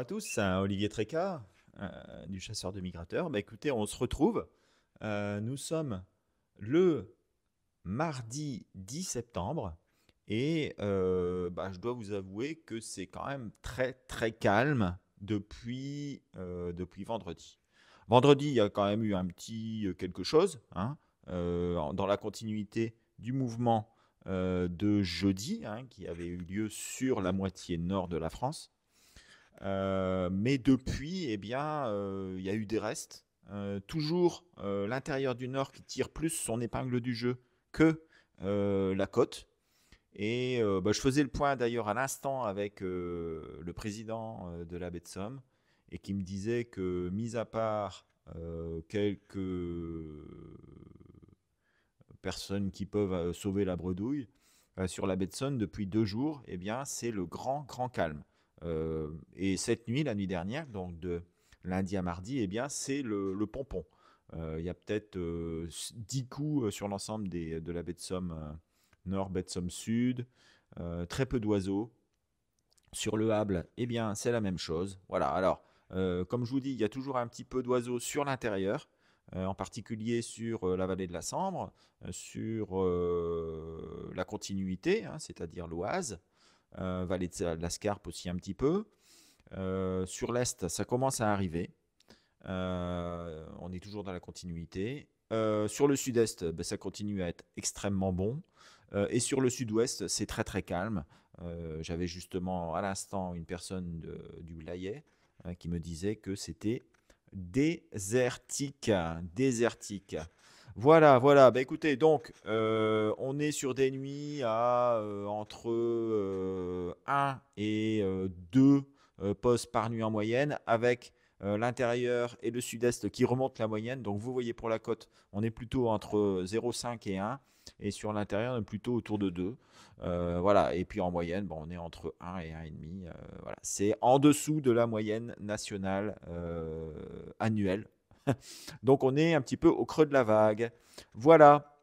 à tous, Olivier Tréca euh, du Chasseur de Migrateurs. Bah, écoutez, on se retrouve. Euh, nous sommes le mardi 10 septembre et euh, bah, je dois vous avouer que c'est quand même très très calme depuis, depuis vendredi. Vendredi, il y a quand même eu un petit quelque chose hein, dans la continuité du mouvement de jeudi hein, qui avait eu lieu sur la moitié nord de la France. Euh, mais depuis, eh bien, euh, il y a eu des restes. Euh, toujours l'intérieur du Nord qui tire plus son épingle du jeu que la côte. Et bah, je faisais le point d'ailleurs à l'instant avec le président de la baie de Somme et qui me disait que, mis à part quelques personnes qui peuvent sauver la bredouille, sur la baie de Somme, depuis deux jours, eh bien, c'est le grand, grand calme. Euh, et cette nuit, la nuit dernière, donc de lundi à mardi, eh bien, c'est le, pompon. Euh, il y a peut-être 10 euh, coups sur l'ensemble de la baie de Somme Nord, baie de Somme Sud, très peu d'oiseaux. Sur le Hable, eh bien, c'est la même chose. Voilà, alors, comme je vous dis, il y a toujours un petit peu d'oiseaux sur l'intérieur. en particulier sur la vallée de la Sambre, sur la continuité, hein, c'est-à-dire l'Oise, euh, vallée de la Scarpe aussi un petit peu. Euh, sur l'Est, ça commence à arriver. Euh, on est toujours dans la continuité. sur le Sud-Est, ben, ça continue à être extrêmement bon. et sur le Sud-Ouest, c'est très très calme. J'avais justement à l'instant une personne du layet qui me disait que c'était désertique. Désertique. Voilà, voilà. Bah, écoutez, donc, euh, on est sur des nuits à euh, entre 1 euh, et 2 postes par nuit en moyenne, avec l'intérieur et le sud-est qui remontent la moyenne. Donc, vous voyez pour la côte, on est plutôt entre 0,5 et 1. Et sur l'intérieur, on est plutôt autour de 2. voilà. Et puis en moyenne, bon, on est entre 1 et 1,5. voilà. C'est en dessous de la moyenne nationale annuelle Donc on est un petit peu au creux de la vague. Voilà.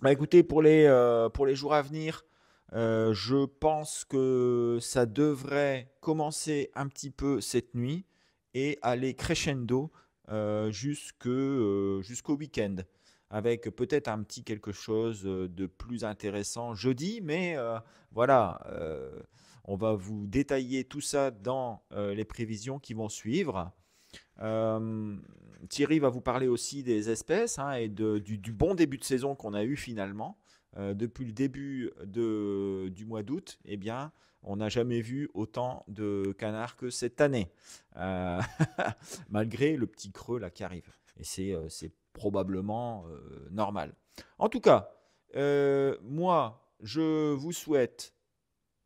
Bah écoutez, pour les, euh, pour les jours à venir, euh, je pense que ça devrait commencer un petit peu cette nuit et aller crescendo euh, jusqu'au week-end, avec peut-être un petit quelque chose de plus intéressant jeudi, mais voilà, on va vous détailler tout ça dans les prévisions qui vont suivre. Euh, Thierry va vous parler aussi des espèces hein, et du, bon début de saison qu'on a eu finalement. Euh, depuis le début du mois d'août, eh bien, on n'a jamais vu autant de canards que cette année, euh, malgré le petit creux là qui arrive. Et c'est probablement normal. En tout cas, moi, je vous souhaite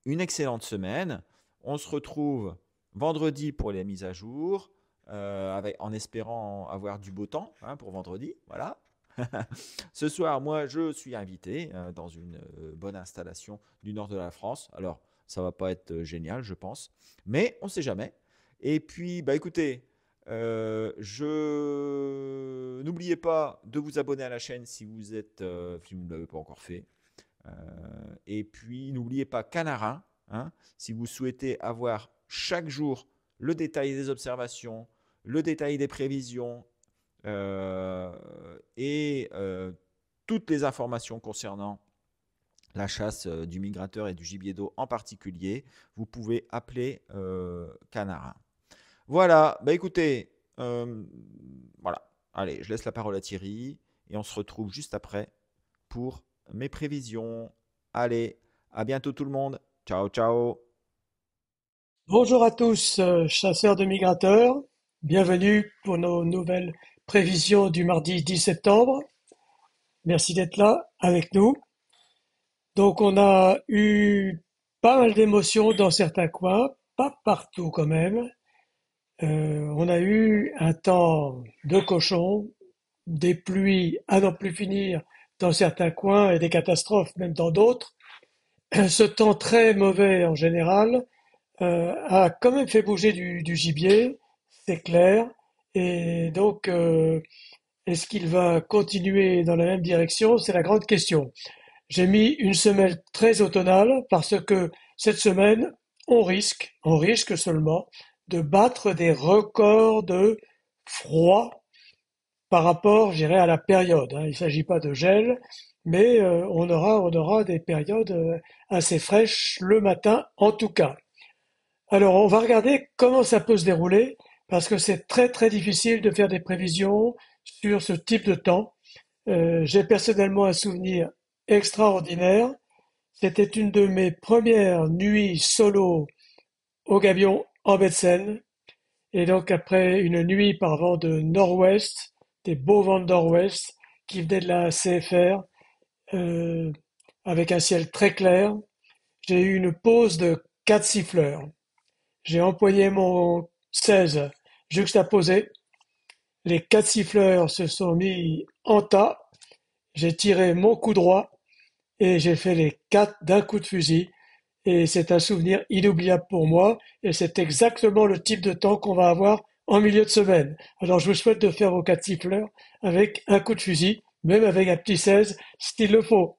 une excellente semaine. On se retrouve vendredi pour les mises à jour. Euh, avec, en espérant avoir du beau temps hein, pour vendredi. Voilà. Ce soir, moi, je suis invité euh, dans une euh, bonne installation du nord de la France. Alors, ça va pas être génial, je pense, mais on ne sait jamais. Et puis, bah écoutez, je n'oubliez pas de vous abonner à la chaîne si vous êtes, si vous ne l'avez pas encore fait. et puis, n'oubliez pas Canarin, hein, hein, si vous souhaitez avoir chaque jour le détail des observations, le détail des prévisions euh, et euh, toutes les informations concernant la chasse euh, du migrateur et du gibier d'eau en particulier, vous pouvez appeler Canara. Voilà, bah, écoutez, voilà. Allez, je laisse la parole à Thierry et on se retrouve juste après pour mes prévisions. Allez, à bientôt tout le monde. Ciao, ciao. Bonjour à tous, chasseurs de migrateurs. Bienvenue pour nos nouvelles prévisions du mardi 10 septembre. Merci d'être là avec nous. Donc on a eu pas mal d'émotions dans certains coins, pas partout quand même. Euh, on a eu un temps de cochon, des pluies à n'en plus finir dans certains coins et des catastrophes même dans d'autres. Ce temps très mauvais en général euh, a quand même fait bouger du gibier c'est clair. Et donc, euh, est-ce qu'il va continuer dans la même direction C'est la grande question. J'ai mis une semelle très automnale parce que cette semaine, on risque, on risque seulement, de battre des records de froid par rapport, je à la période. Hein. Il ne s'agit pas de gel, mais euh, on, aura, on aura des périodes euh, assez fraîches le matin, en tout cas. Alors, on va regarder comment ça peut se dérouler parce que c'est très très difficile de faire des prévisions sur ce type de temps. Euh, j'ai personnellement un souvenir extraordinaire. C'était une de mes premières nuits solo au Gavion, en Betsen. seine Et donc après une nuit par vent de nord-ouest, des beaux vents de nord-ouest qui venaient de la CFR, euh, avec un ciel très clair, j'ai eu une pause de 4 siffleurs. J'ai employé mon 16 Juxtaposé, les quatre siffleurs se sont mis en tas, j'ai tiré mon coup droit et j'ai fait les quatre d'un coup de fusil et c'est un souvenir inoubliable pour moi et c'est exactement le type de temps qu'on va avoir en milieu de semaine. Alors je vous souhaite de faire vos quatre siffleurs avec un coup de fusil, même avec un petit 16 s'il le faut.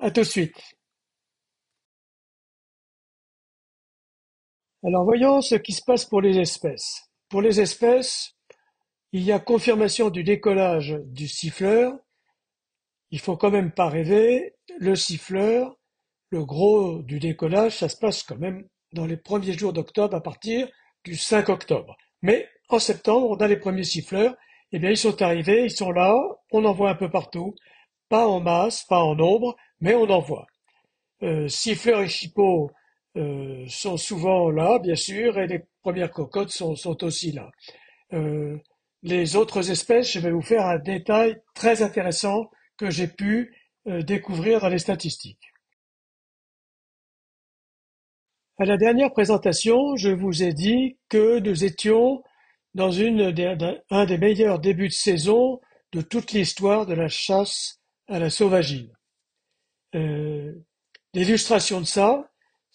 À tout de suite. Alors voyons ce qui se passe pour les espèces. Pour les espèces, il y a confirmation du décollage du siffleur, il faut quand même pas rêver, le siffleur, le gros du décollage, ça se passe quand même dans les premiers jours d'octobre à partir du 5 octobre. Mais en septembre, on a les premiers siffleurs, eh bien ils sont arrivés, ils sont là, on en voit un peu partout, pas en masse, pas en nombre, mais on en voit. Euh, siffleurs et chipots, euh, sont souvent là, bien sûr, et les premières cocottes sont, aussi là. Euh, les autres espèces, je vais vous faire un détail très intéressant que j'ai pu euh, découvrir dans les statistiques. À la dernière présentation, je vous ai dit que nous étions dans un des meilleurs débuts de saison de toute l'histoire de la chasse à la sauvagine. L'illustration de ça,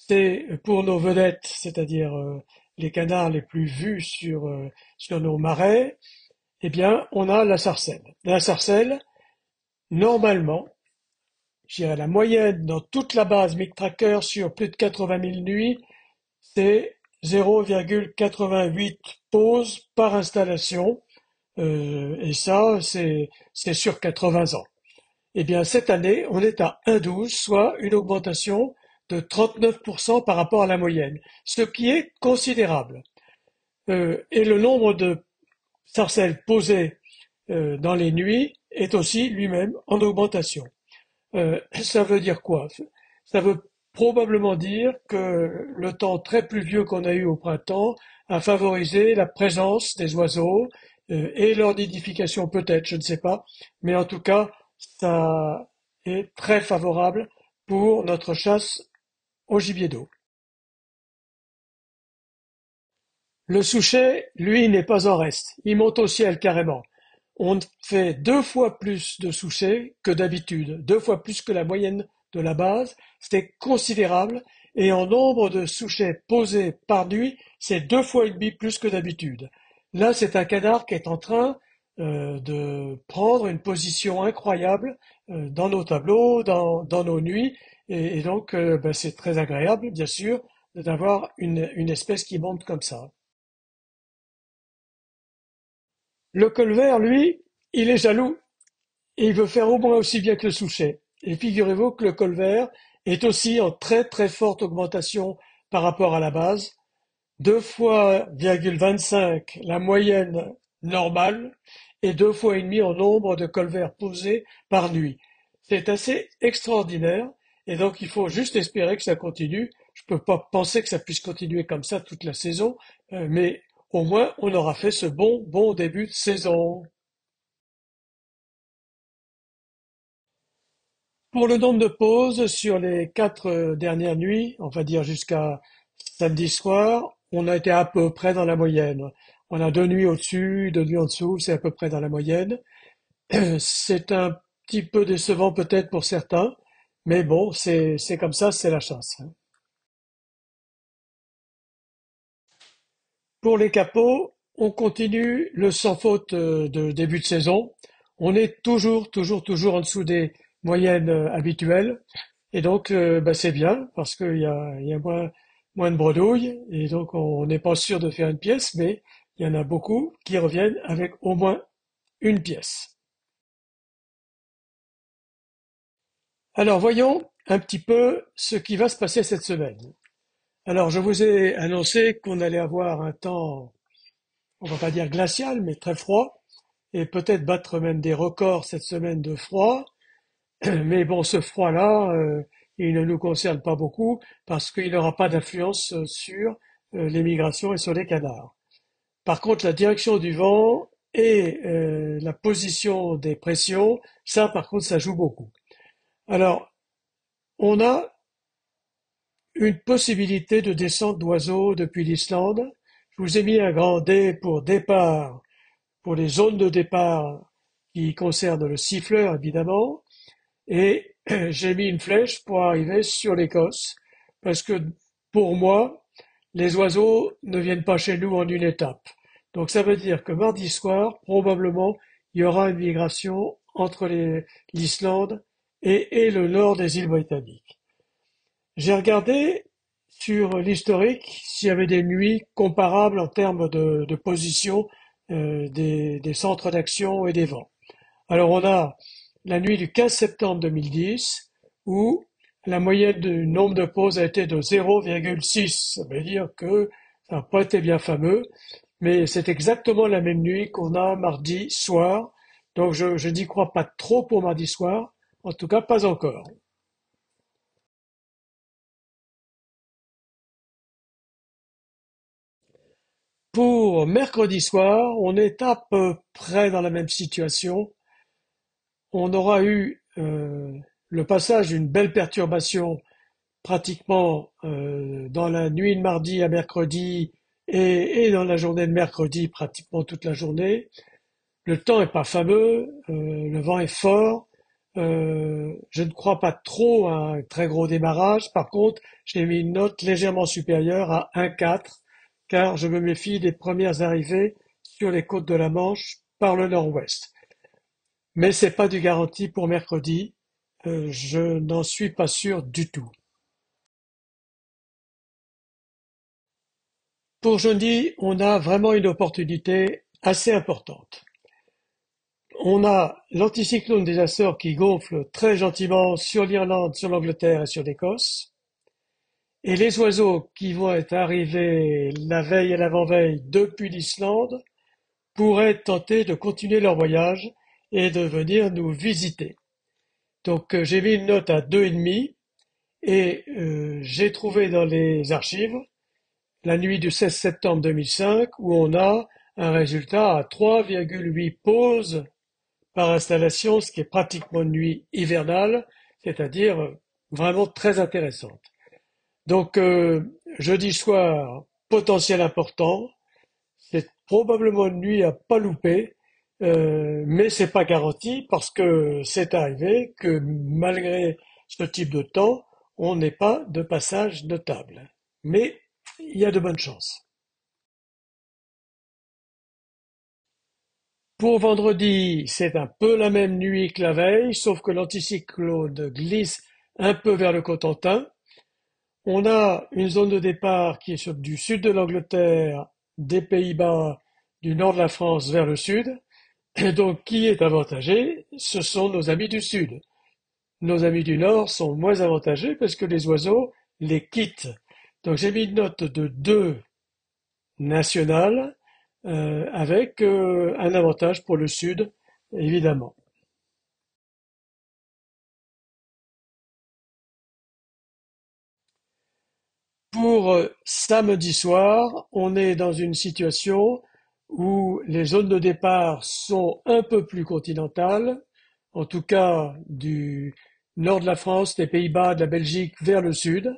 c'est pour nos vedettes, c'est-à-dire euh, les canards les plus vus sur, euh, sur nos marais, eh bien, on a la sarcelle. La sarcelle, normalement, je la moyenne dans toute la base Tracker sur plus de 80 000 nuits, c'est 0,88 poses par installation. Euh, et ça, c'est sur 80 ans. Eh bien, cette année, on est à 1,12, soit une augmentation de 39% par rapport à la moyenne, ce qui est considérable. Euh, et le nombre de sarcelles posées euh, dans les nuits est aussi lui-même en augmentation. Euh, ça veut dire quoi Ça veut probablement dire que le temps très pluvieux qu'on a eu au printemps a favorisé la présence des oiseaux et leur nidification peut-être, je ne sais pas, mais en tout cas, ça est très favorable pour notre chasse au gibier d'eau. Le Souchet, lui, n'est pas en reste, il monte au ciel carrément. On fait deux fois plus de Souchets que d'habitude, deux fois plus que la moyenne de la base, c'était considérable, et en nombre de Souchets posés par nuit, c'est deux fois et demi plus que d'habitude. Là, c'est un canard qui est en train euh, de prendre une position incroyable euh, dans nos tableaux, dans nos nuits, et, donc, euh, ben, c'est très agréable, bien sûr, d'avoir une, espèce qui monte comme ça. Le colvert, lui, il est jaloux et il veut faire au moins aussi bien que le souchet. Et figurez-vous que le colvert est aussi en très très forte augmentation par rapport à la base, 2 fois 25 la moyenne normale et deux fois et demi en nombre de colverts posés par nuit. C'est assez extraordinaire et donc, il faut juste espérer que ça continue. Je ne peux pas penser que ça puisse continuer comme ça toute la saison, euh, mais au moins, on aura fait ce bon, bon début de saison. Pour le nombre de pauses sur les quatre euh, dernières nuits, on va dire jusqu'à samedi soir, on a été à peu près dans la moyenne. On a deux nuits au-dessus, deux nuits en dessous, c'est à peu près dans la moyenne. C'est un petit peu décevant peut-être pour certains, mais bon, c'est comme ça, c'est la chance. Hein. Pour les capots, on continue le sans faute euh, de début de saison. On est toujours, toujours, toujours en dessous des moyennes euh, habituelles. Et donc, euh, bah, c'est bien parce qu'il y a, moins, moins de bredouilles. Et donc, on n'est pas sûr de faire une pièce, mais il y en a beaucoup qui reviennent avec au moins une pièce. Alors voyons un petit peu ce qui va se passer cette semaine. Alors je vous ai annoncé qu'on allait avoir un temps, on va pas dire glacial, mais très froid, et peut-être battre même des records cette semaine de froid. Mais bon, ce froid-là, euh, il ne nous concerne pas beaucoup parce qu'il n'aura pas d'influence euh, sur euh, les migrations et sur les canards. Par contre, la direction du vent et la position des pressions, ça par contre, ça joue beaucoup. Alors, on a une possibilité de descente d'oiseaux depuis l'Islande. Je vous ai mis un grand D pour départ, pour les zones de départ qui concernent le siffleur, évidemment. Et j'ai mis une flèche pour arriver sur l'Écosse, parce que pour moi, les oiseaux ne viennent pas chez nous en une étape. Donc ça veut dire que mardi soir, probablement, il y aura une migration entre l'Islande et et le nord des îles Britanniques. J'ai regardé sur l'historique s'il y avait des nuits comparables en termes de, position euh, des, centres d'action et des vents. Alors on a la nuit du 15 septembre 2010 où la moyenne du nombre de pauses a été de 0,6. Ça veut dire que ça n'a pas été bien fameux, mais c'est exactement la même nuit qu'on a mardi soir. Donc je, je n'y crois pas trop pour mardi soir, en tout cas pas encore. Pour mercredi soir, on est à peu près dans la même situation. On aura eu euh, le passage d'une belle perturbation pratiquement euh, dans la nuit de mardi à mercredi et, dans la journée de mercredi pratiquement toute la journée. Le temps n'est pas fameux, euh, le vent est fort, euh, je ne crois pas trop à un très gros démarrage. Par contre, j'ai mis une note légèrement supérieure à 1,4 car je me méfie des premières arrivées sur les côtes de la Manche par le nord-ouest. Mais ce n'est pas du garanti pour mercredi. Euh, je n'en suis pas sûr du tout. Pour jeudi, on a vraiment une opportunité assez importante on a l'anticyclone des Açores qui gonfle très gentiment sur l'Irlande, sur l'Angleterre et sur l'Écosse. Et les oiseaux qui vont être arrivés la veille et l'avant-veille depuis l'Islande pourraient tenter de continuer leur voyage et de venir nous visiter. Donc euh, j'ai mis une note à 2,5 et et euh, j'ai trouvé dans les archives la nuit du 16 septembre 2005 où on a un résultat à 3,8 pauses installation, ce qui est pratiquement une nuit hivernale, c'est-à-dire euh, vraiment très intéressante. Donc euh, jeudi soir, potentiel important, c'est probablement une nuit à pas louper, euh, mais c'est pas garanti parce que c'est arrivé que malgré ce type de temps, on n'est pas de passage notable. Mais il y a de bonnes chances. Pour vendredi, c'est un peu la même nuit que la veille, sauf que l'anticyclone glisse un peu vers le Cotentin. On a une zone de départ qui est sur, du sud de l'Angleterre, des Pays-Bas, du nord de la France vers le sud. Et donc, qui est avantagé Ce sont nos amis du sud. Nos amis du nord sont moins avantagés parce que les oiseaux les quittent. Donc, j'ai mis une note de deux nationales euh, avec euh, un avantage pour le Sud, évidemment. pour euh, samedi soir, on est dans une situation où les zones de départ sont un peu plus continentales, en tout cas du nord de la France, des Pays-Bas, de la Belgique vers le sud.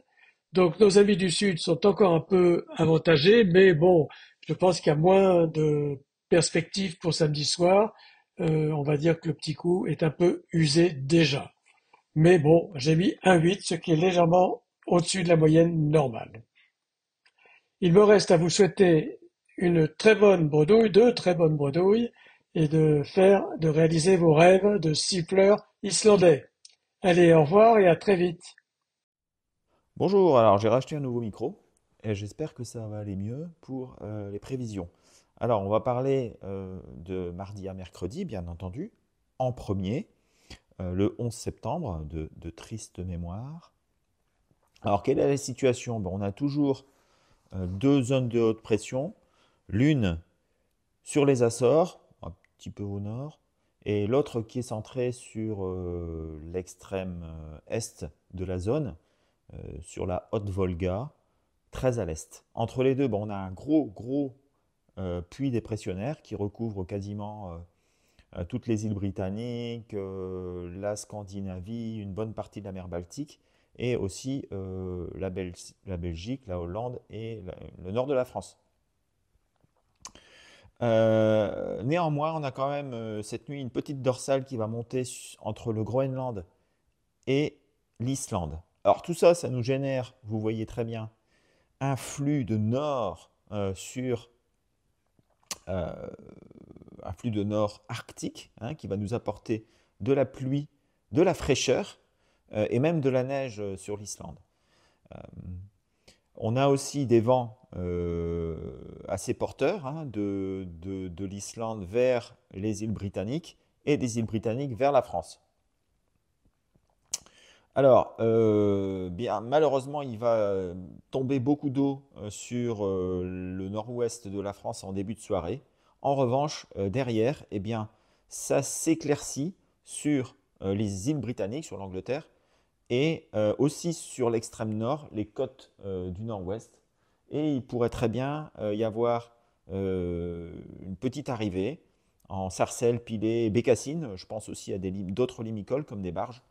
Donc nos amis du sud sont encore un peu avantagés, mais bon, je pense qu'il y a moins de perspectives pour samedi soir. Euh, on va dire que le petit coup est un peu usé déjà. Mais bon, j'ai mis un 8, ce qui est légèrement au-dessus de la moyenne normale. Il me reste à vous souhaiter une très bonne bredouille, deux très bonnes bredouilles, et de faire, de réaliser vos rêves de siffleur islandais. Allez, au revoir et à très vite. Bonjour, alors j'ai racheté un nouveau micro et j'espère que ça va aller mieux pour euh, les prévisions. Alors, on va parler euh, de mardi à mercredi, bien entendu, en premier, euh, le 11 septembre, de, triste mémoire. Alors, quelle est la situation ben, On a toujours deux zones de haute pression, l'une sur les Açores, un petit peu au nord, et l'autre qui est centrée sur l'extrême est de la zone, sur la Haute-Volga, très à l'est. Entre les deux, on a un gros, gros euh, puits dépressionnaire qui recouvre quasiment euh, euh, toutes les îles britanniques, la Scandinavie, une bonne partie de la mer Baltique, et aussi la, Belgique, la Hollande et le nord de la France. néanmoins, on a quand même cette nuit une petite dorsale qui va monter entre le Groenland et l'Islande. Alors tout ça, ça nous génère, vous voyez très bien, flux de nord euh, sur un euh, flux de nord arctique hein, qui va nous apporter de la pluie, de la fraîcheur euh, et même de la neige sur l'Islande. on a aussi des vents assez porteurs hein, de l'Islande vers les îles britanniques et des îles britanniques vers la France. Alors, euh, malheureusement, il va euh, tomber beaucoup d'eau euh, sur le nord-ouest de la France en début de soirée. En revanche, derrière, eh bien, ça s'éclaircit sur les îles britanniques, sur l'Angleterre, et aussi sur l'extrême nord, les côtes du nord-ouest. Et il pourrait très bien y avoir une petite arrivée en sarcelles, et bécassines. Je pense aussi à d'autres limicoles comme des barges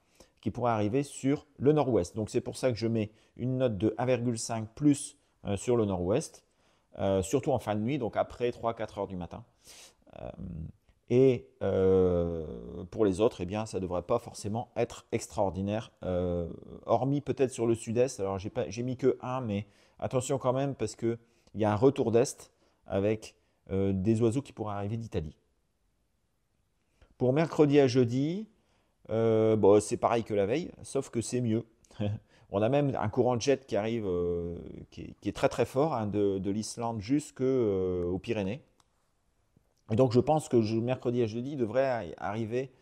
qui pourrait arriver sur le nord-ouest. Donc c'est pour ça que je mets une note de 1,5 plus euh, sur le nord-ouest, euh, surtout en fin de nuit, donc après 3-4 heures du matin. Euh, et pour les autres, eh bien, ça ne devrait pas forcément être extraordinaire, hormis peut-être sur le sud-est. Alors j'ai mis que 1, mais attention quand même parce qu'il y a un retour d'est avec des oiseaux qui pourraient arriver d'Italie. Pour mercredi à jeudi, euh, bon, bah, c'est pareil que la veille, sauf que c'est mieux. On a même un courant de jet qui arrive, euh, qui, est, très très fort, hein, de, l'Islande jusqu'aux euh, aux Pyrénées. donc je pense que mercredi et jeudi, devrait arriver,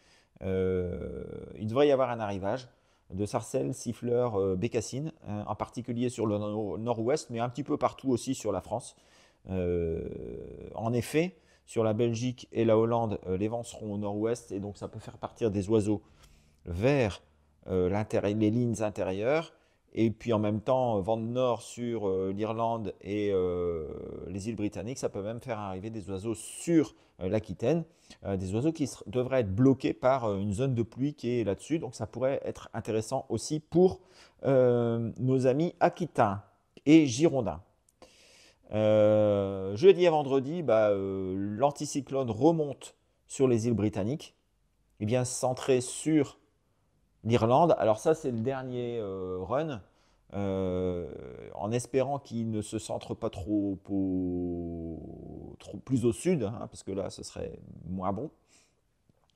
il devrait y avoir un arrivage de sarcelles, siffleurs, bécassines, hein, en particulier sur le nord-ouest, mais un petit peu partout aussi sur la France. en effet, sur la Belgique et la Hollande, les vents seront au nord-ouest et donc ça peut faire partir des oiseaux vers euh, les lignes intérieures, et puis en même temps, euh, vent de nord sur euh, l'Irlande et les îles britanniques, ça peut même faire arriver des oiseaux sur l'Aquitaine, des oiseaux qui devraient être bloqués par une zone de pluie qui est là-dessus, donc ça pourrait être intéressant aussi pour nos amis aquitains et girondins. jeudi à vendredi, bah, l'anticyclone remonte sur les îles britanniques, et eh bien centré sur l'Irlande. Alors ça, c'est le dernier euh, run, euh, en espérant qu'il ne se centre pas trop, plus au sud, hein, parce que là, ce serait moins bon.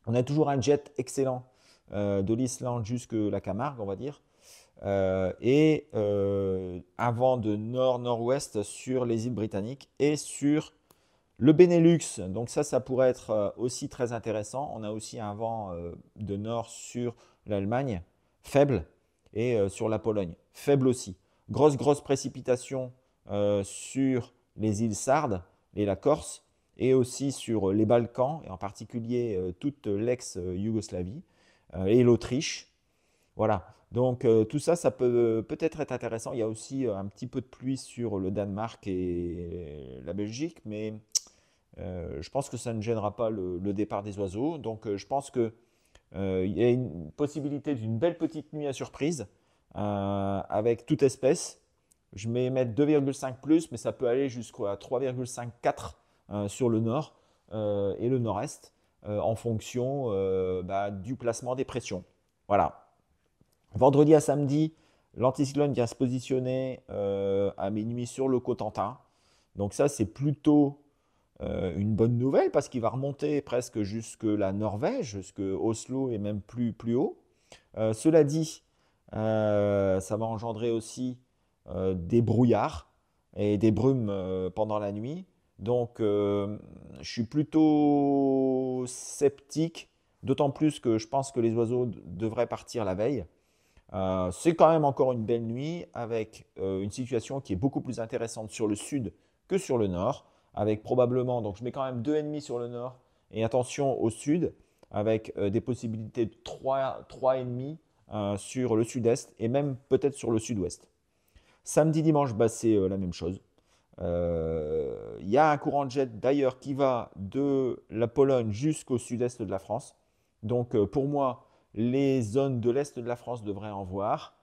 On a toujours un jet excellent euh, de l'Islande jusque la Camargue, on va dire. et un vent de nord-nord-ouest sur les îles britanniques et sur le Benelux, donc ça, ça pourrait être aussi très intéressant. On a aussi un vent de nord sur l'Allemagne, faible, et euh, sur la Pologne, faible aussi. Grosse, grosse précipitation euh, sur les îles Sardes et la Corse, et aussi sur les Balkans, et en particulier euh, toute l'ex-Yougoslavie, et l'Autriche. Voilà, donc tout ça, ça peut peut-être être intéressant. Il y a aussi un petit peu de pluie sur le Danemark et la Belgique, mais je pense que ça ne gênera pas le départ des oiseaux. Donc je pense que euh, il y a une possibilité d'une belle petite nuit à surprise euh, avec toute espèce. Je vais mettre 2,5 plus, mais ça peut aller jusqu'à 3,54 euh, sur le nord et le nord-est en fonction bah, du placement des pressions. Voilà. Vendredi à samedi, l'anticyclone vient se positionner à minuit sur le Cotentin. Donc ça, c'est plutôt euh, une bonne nouvelle parce qu'il va remonter presque jusque la Norvège, jusque Oslo et même plus, haut. Euh, cela dit, euh, ça va engendrer aussi des brouillards et des brumes pendant la nuit. Donc, je suis plutôt sceptique, d'autant plus que je pense que les oiseaux devraient partir la veille. c'est quand même encore une belle nuit avec une situation qui est beaucoup plus intéressante sur le sud que sur le nord avec probablement, donc je mets quand même 2,5 sur le nord et attention au sud avec euh, des possibilités de 3,5 3 euh, sur le sud-est et même peut-être sur le sud-ouest. Samedi, dimanche, bah, c'est euh, la même chose. Il y a un courant de jet d'ailleurs qui va de la Pologne jusqu'au sud-est de la France. Donc pour moi, les zones de l'est de la France devraient en voir,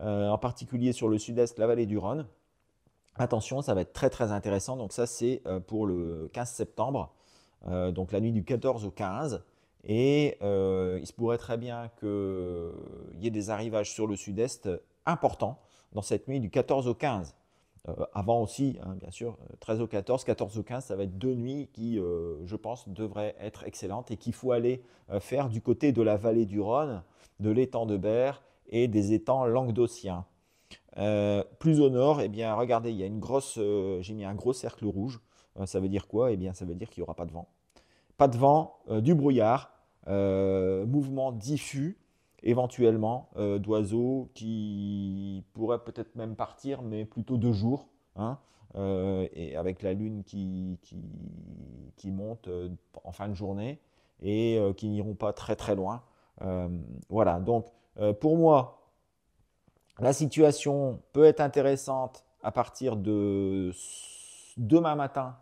en particulier sur le sud-est, la vallée du Rhône. Attention, ça va être très très intéressant. Donc ça, c'est euh, pour le 15 septembre, euh, donc la nuit du 14 au 15. Et euh, il se pourrait très bien qu'il y ait des arrivages sur le sud-est importants dans cette nuit du 14 au 15. avant aussi, hein, bien sûr, 13 au 14, 14 au 15, ça va être deux nuits qui, je pense, devraient être excellentes et qu'il faut aller faire du côté de la vallée du Rhône, de l'étang de Berre et des étangs languedociens. Euh, plus au nord, et eh bien, regardez, il y a une grosse, euh, j'ai mis un gros cercle rouge. Euh, ça veut dire quoi Et eh bien, ça veut dire qu'il n'y aura pas de vent. Pas de vent, du brouillard, mouvement diffus, éventuellement d'oiseaux qui pourraient peut-être même partir, mais plutôt de jour. Hein, et avec la lune qui, monte en fin de journée et qui n'iront pas très très loin. voilà, donc pour moi, la situation peut être intéressante à partir de demain matin,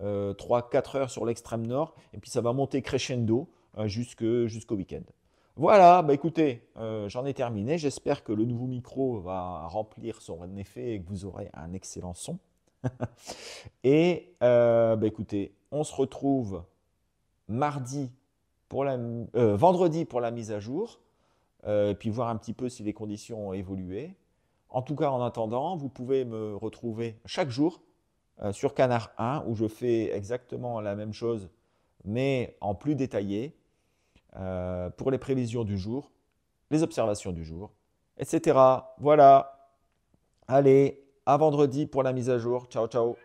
3-4 euh, heures sur l'extrême nord, et puis ça va monter crescendo euh, jusqu'au week-end. Voilà, bah écoutez, euh, j'en ai terminé. J'espère que le nouveau micro va remplir son effet et que vous aurez un excellent son. et bah écoutez, on se retrouve mardi pour la, vendredi pour la mise à jour et euh, puis voir un petit peu si les conditions ont évolué. En tout cas, en attendant, vous pouvez me retrouver chaque jour euh, sur Canard 1, où je fais exactement la même chose, mais en plus détaillé, euh, pour les prévisions du jour, les observations du jour, etc. Voilà. Allez, à vendredi pour la mise à jour. Ciao, ciao.